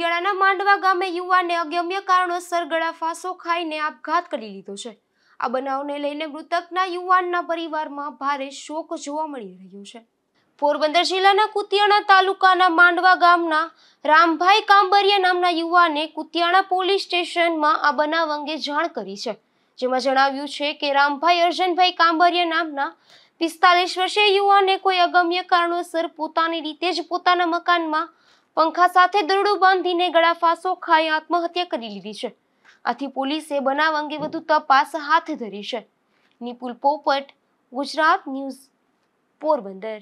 હરિયાણાના માંડવા ગામે યુવાને અગમ્ય કારણોસર ગળા ફાંસો ખાઈને આપઘાત કરી લીધો છે આ બનાવને લઈને મૃતકના યુવાનના પરિવારમાં ભારે શોક જોવા મળી રહ્યો છે પોરબંદર જિલ્લાના કુતિયાણા તાલુકાના માંડવા ગામના રામભાઈ કાંબરિયા નામના યુવાને કુતિયાણા પોલીસ સ્ટેશનમાં આ બનાવ અંગે જાણ કરી છે જેમાં જણાવ્યું છે કે રામભાઈ અર્જનભાઈ કાંબરિયા નામના પિસ્તાલીસ વર્ષે યુવાને કોઈ અગમ્ય કારણોસર પોતાની રીતે જ પોતાના મકાનમાં પંખા સાથે દરડું બાંધીને ગળા ફાંસો ખાઈ આત્મહત્યા કરી લીધી છે આથી પોલીસે બનાવ અંગે વધુ તપાસ હાથ ધરી છે નિપુલ પોપટ ગુજરાત ન્યૂઝ પોરબંદર